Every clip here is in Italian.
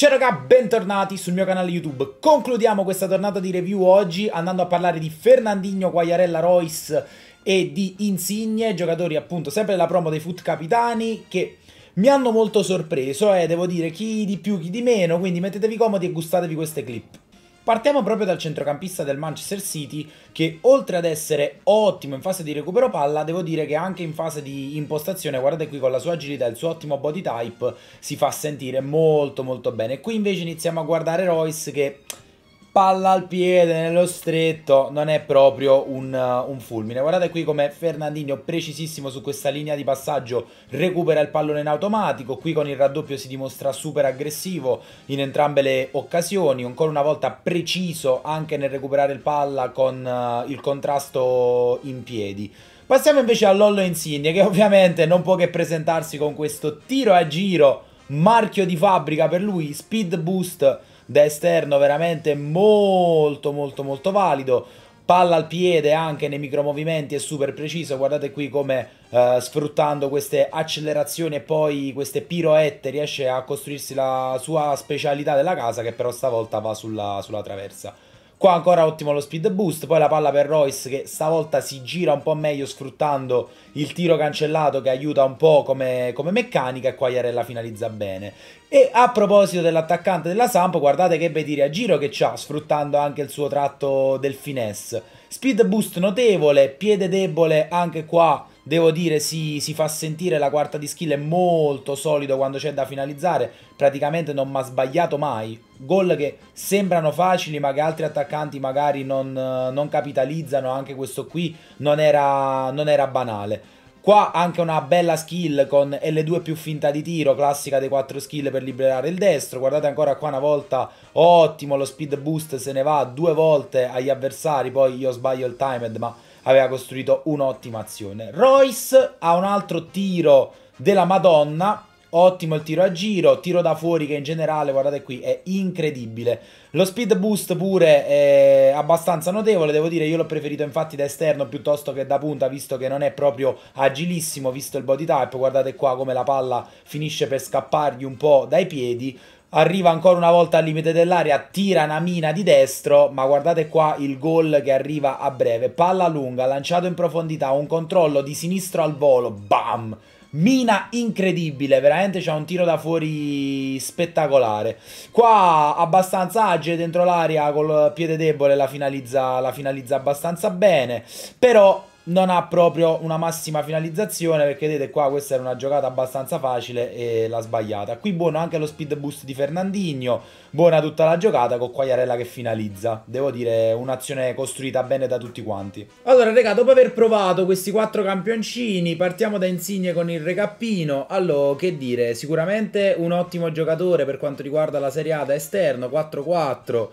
Ciao raga, bentornati sul mio canale YouTube. Concludiamo questa tornata di review oggi andando a parlare di Fernandinho, Guaiarella, Royce e di Insigne, giocatori appunto sempre della promo dei Foot Capitani che mi hanno molto sorpreso e eh, devo dire chi di più chi di meno, quindi mettetevi comodi e gustatevi queste clip. Partiamo proprio dal centrocampista del Manchester City che oltre ad essere ottimo in fase di recupero palla, devo dire che anche in fase di impostazione, guardate qui con la sua agilità e il suo ottimo body type, si fa sentire molto molto bene. Qui invece iniziamo a guardare Royce che palla al piede nello stretto non è proprio un, uh, un fulmine. Guardate qui come Fernandinho precisissimo su questa linea di passaggio recupera il pallone in automatico, qui con il raddoppio si dimostra super aggressivo in entrambe le occasioni, ancora una volta preciso anche nel recuperare il palla con uh, il contrasto in piedi. Passiamo invece a Insigne che ovviamente non può che presentarsi con questo tiro a giro, marchio di fabbrica per lui, speed boost da esterno veramente molto molto molto valido palla al piede anche nei micromovimenti è super preciso, guardate qui come eh, sfruttando queste accelerazioni e poi queste piroette riesce a costruirsi la sua specialità della casa che però stavolta va sulla, sulla traversa. Qua ancora ottimo lo speed boost, poi la palla per Royce che stavolta si gira un po' meglio sfruttando il tiro cancellato che aiuta un po' come, come meccanica e qua Iarella finalizza bene. E a proposito dell'attaccante della Samp, guardate che bei tiri a giro che ha, sfruttando anche il suo tratto del finesse. Speed boost notevole, piede debole anche qua Devo dire, si, si fa sentire la quarta di skill, è molto solido quando c'è da finalizzare, praticamente non mi ha sbagliato mai. Gol che sembrano facili, ma che altri attaccanti magari non, non capitalizzano, anche questo qui non era, non era banale. Qua anche una bella skill con L2 più finta di tiro, classica dei 4 skill per liberare il destro. Guardate ancora qua una volta, ottimo lo speed boost, se ne va due volte agli avversari, poi io sbaglio il timed ma aveva costruito un'ottima azione. Royce ha un altro tiro della Madonna, ottimo il tiro a giro, tiro da fuori che in generale, guardate qui, è incredibile. Lo speed boost pure è abbastanza notevole, devo dire io l'ho preferito infatti da esterno piuttosto che da punta, visto che non è proprio agilissimo, visto il body type, guardate qua come la palla finisce per scappargli un po' dai piedi arriva ancora una volta al limite dell'area, tira una mina di destro, ma guardate qua il gol che arriva a breve, palla lunga, lanciato in profondità, un controllo di sinistro al volo, bam! Mina incredibile, veramente c'è un tiro da fuori spettacolare. Qua abbastanza agile dentro l'aria col piede debole la finalizza, la finalizza abbastanza bene, però non ha proprio una massima finalizzazione perché vedete qua questa era una giocata abbastanza facile e l'ha sbagliata. Qui buono anche lo speed boost di Fernandinho, buona tutta la giocata con Quagliarella che finalizza. Devo dire un'azione costruita bene da tutti quanti. Allora raga, dopo aver provato questi quattro campioncini, partiamo da Insigne con il recappino. Allora, che dire, sicuramente un ottimo giocatore per quanto riguarda la Serie A da esterno, 4-4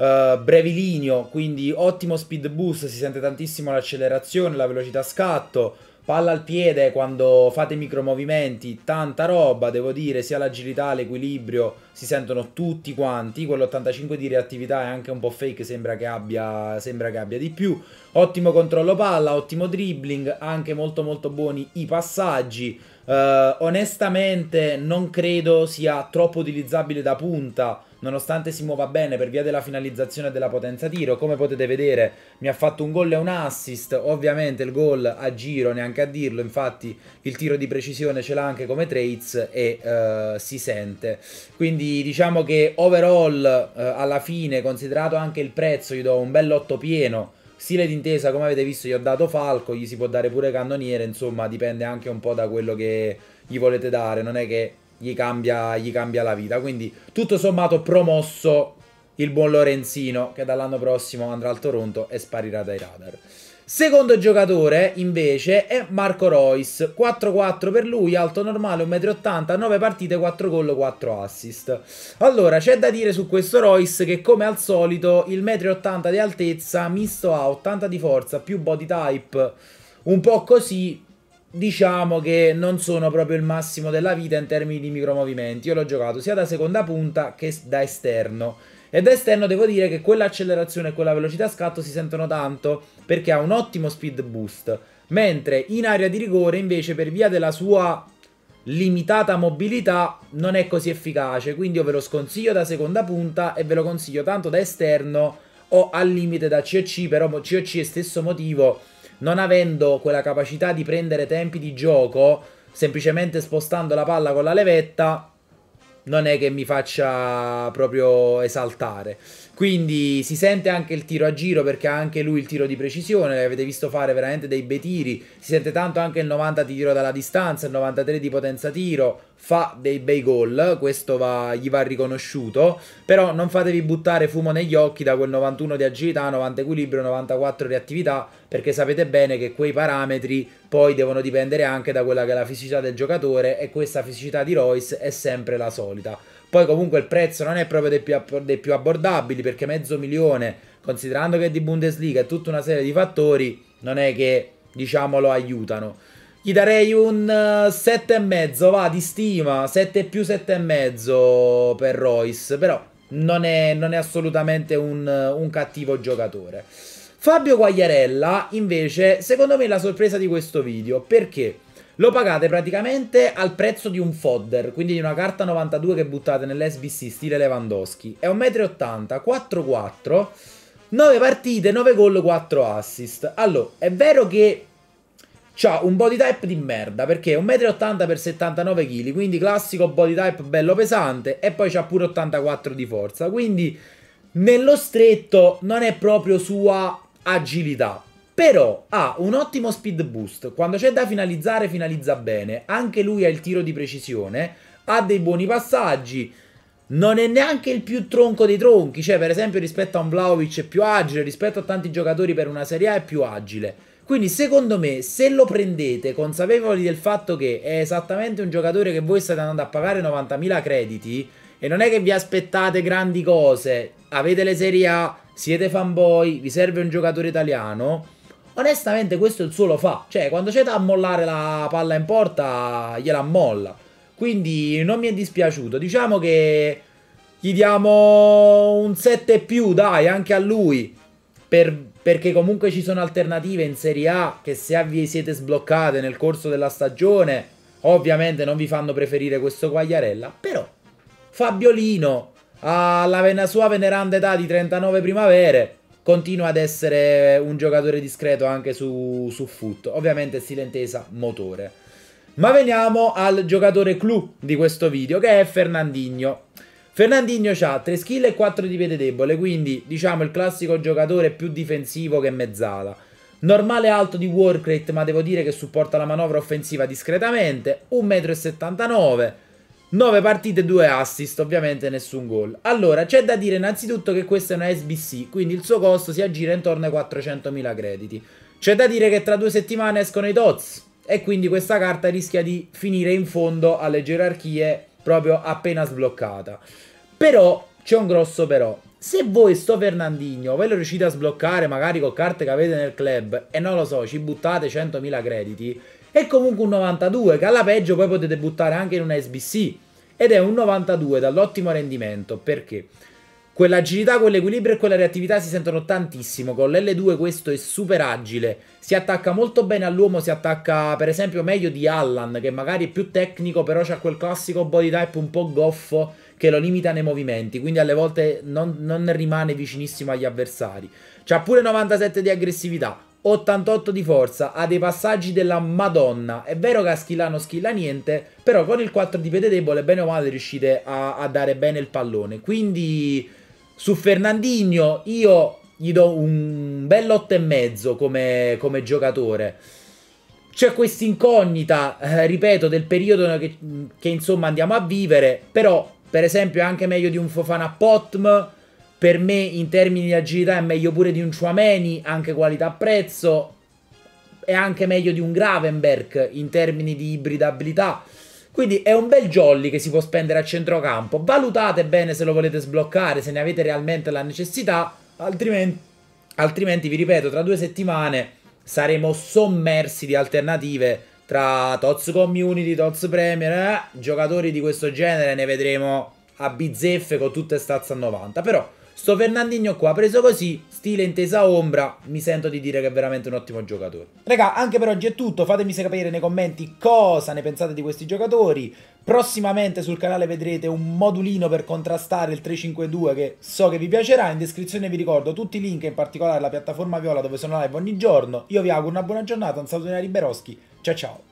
uh, eh, brevilineo, quindi ottimo speed boost, si sente tantissimo l'accelerazione, la velocità scatto, palla al piede quando fate micromovimenti, tanta roba, devo dire, sia l'agilità, l'equilibrio, si sentono tutti quanti, quell'85 di reattività è anche un po' fake, sembra che, abbia, sembra che abbia di più, ottimo controllo palla, ottimo dribbling, anche molto molto buoni i passaggi, Uh, onestamente non credo sia troppo utilizzabile da punta, nonostante si muova bene per via della finalizzazione della potenza tiro. Come potete vedere mi ha fatto un gol e un assist, ovviamente il gol a giro neanche a dirlo, infatti il tiro di precisione ce l'ha anche come traits e uh, si sente. Quindi diciamo che overall uh, alla fine, considerato anche il prezzo, gli do un bel 8 pieno Stile d'intesa, come avete visto, gli ho dato Falco, gli si può dare pure cannoniere, insomma, dipende anche un po' da quello che gli volete dare, non è che gli cambia, gli cambia la vita. Quindi, tutto sommato, promosso il buon Lorenzino, che dall'anno prossimo andrà al Toronto e sparirà dai radar. Secondo giocatore invece è Marco Royce, 4-4 per lui, alto normale 1,80 m, 9 partite, 4 gol, 4 assist. Allora c'è da dire su questo Royce che come al solito il 1,80 m di altezza misto a 80 di forza più body type, un po' così diciamo che non sono proprio il massimo della vita in termini di micromovimenti. Io l'ho giocato sia da seconda punta che da esterno. E da esterno devo dire che quell'accelerazione e quella velocità scatto si sentono tanto perché ha un ottimo speed boost. Mentre in area di rigore invece per via della sua limitata mobilità non è così efficace. Quindi io ve lo sconsiglio da seconda punta e ve lo consiglio tanto da esterno o al limite da COC. Però COC è stesso motivo non avendo quella capacità di prendere tempi di gioco, semplicemente spostando la palla con la levetta, non è che mi faccia proprio esaltare. Quindi si sente anche il tiro a giro perché ha anche lui il tiro di precisione, l'avete visto fare veramente dei bei tiri, si sente tanto anche il 90 di tiro dalla distanza, il 93 di potenza tiro, fa dei bei gol, questo va, gli va riconosciuto, però non fatevi buttare fumo negli occhi da quel 91 di agilità, 90 equilibrio, 94 reattività, perché sapete bene che quei parametri poi devono dipendere anche da quella che è la fisicità del giocatore e questa fisicità di Royce è sempre la solita. Poi comunque il prezzo non è proprio dei più, dei più abbordabili perché mezzo milione, considerando che è di Bundesliga e tutta una serie di fattori, non è che, diciamo, lo aiutano. Gli darei un 7,5, eh, va, di stima, 7 più 7,5 per Royce, però non è, non è assolutamente un, un cattivo giocatore. Fabio Quagliarella, invece, secondo me è la sorpresa di questo video, perché? Lo pagate praticamente al prezzo di un fodder, quindi di una carta 92 che buttate nell'SBC stile Lewandowski. È 1,80 m, 4-4, 9 partite, 9 gol, 4 assist. Allora, è vero che ha un body type di merda perché è 1,80 m x 79 kg, quindi classico body type bello pesante e poi c'ha pure 84 di forza, quindi nello stretto non è proprio sua agilità. Però ha un ottimo speed boost, quando c'è da finalizzare finalizza bene, anche lui ha il tiro di precisione, ha dei buoni passaggi, non è neanche il più tronco dei tronchi, cioè per esempio rispetto a un Vlaovic è più agile, rispetto a tanti giocatori per una Serie A è più agile. Quindi secondo me se lo prendete consapevoli del fatto che è esattamente un giocatore che voi state andando a pagare 90.000 crediti e non è che vi aspettate grandi cose, avete le Serie A, siete fanboy, vi serve un giocatore italiano Onestamente questo il suo lo fa, cioè quando c'è da ammollare la palla in porta gliela ammolla, quindi non mi è dispiaciuto, diciamo che gli diamo un 7 più dai anche a lui, per, perché comunque ci sono alternative in Serie A che se vi siete sbloccate nel corso della stagione ovviamente non vi fanno preferire questo Quagliarella, però Fabiolino alla sua veneranda età di 39 primavere continua ad essere un giocatore discreto anche su, su foot. Ovviamente stile intesa motore. Ma veniamo al giocatore clou di questo video, che è Fernandinho. Fernandinho ha 3 skill e 4 di piede debole, quindi diciamo il classico giocatore più difensivo che mezzala. Normale alto di work ma devo dire che supporta la manovra offensiva discretamente, 1,79 m, 9 partite, 2 assist, ovviamente nessun gol. Allora, c'è da dire innanzitutto che questa è una SBC, quindi il suo costo si aggira intorno ai 400.000 crediti. C'è da dire che tra due settimane escono i DOTS e quindi questa carta rischia di finire in fondo alle gerarchie proprio appena sbloccata. Però, c'è un grosso però. Se voi sto Fernandinho ve lo riuscite a sbloccare magari con carte che avete nel club e non lo so, ci buttate 100.000 crediti, è comunque un 92 che alla peggio poi potete buttare anche in una SBC ed è un 92 dall'ottimo rendimento perché quell'agilità, quell'equilibrio e quella reattività si sentono tantissimo con l'L2 questo è super agile si attacca molto bene all'uomo si attacca per esempio meglio di Allan che magari è più tecnico però c'ha quel classico body type un po' goffo che lo limita nei movimenti quindi alle volte non, non rimane vicinissimo agli avversari c'ha pure 97 di aggressività 88 di forza, ha dei passaggi della madonna. È vero che a schilla non schilla niente, però con il 4 di piede debole bene o male riuscite a, a dare bene il pallone. Quindi su Fernandinho io gli do un bel 8,5 come, come giocatore. C'è questa incognita, eh, ripeto, del periodo che, che, insomma andiamo a vivere, però per esempio è anche meglio di un Fofana Potm per me in termini di agilità è meglio pure di un Chouameni, anche qualità-prezzo. È anche meglio di un Gravenberg in termini di ibridabilità. Quindi è un bel jolly che si può spendere a centrocampo. Valutate bene se lo volete sbloccare, se ne avete realmente la necessità. Altrimenti, altrimenti vi ripeto, tra due settimane saremo sommersi di alternative tra Toz Community, Toz Premier, eh, giocatori di questo genere ne vedremo a bizzeffe con tutte stazze a 90. Però Sto Fernandinho qua, preso così, stile intesa ombra, mi sento di dire che è veramente un ottimo giocatore. Raga, anche per oggi è tutto, fatemi sapere nei commenti cosa ne pensate di questi giocatori. Prossimamente sul canale vedrete un modulino per contrastare il 352 che so che vi piacerà. In descrizione vi ricordo tutti i link, in particolare la piattaforma Viola dove sono live ogni giorno. Io vi auguro una buona giornata, un saluto da Liberoschi, ciao ciao!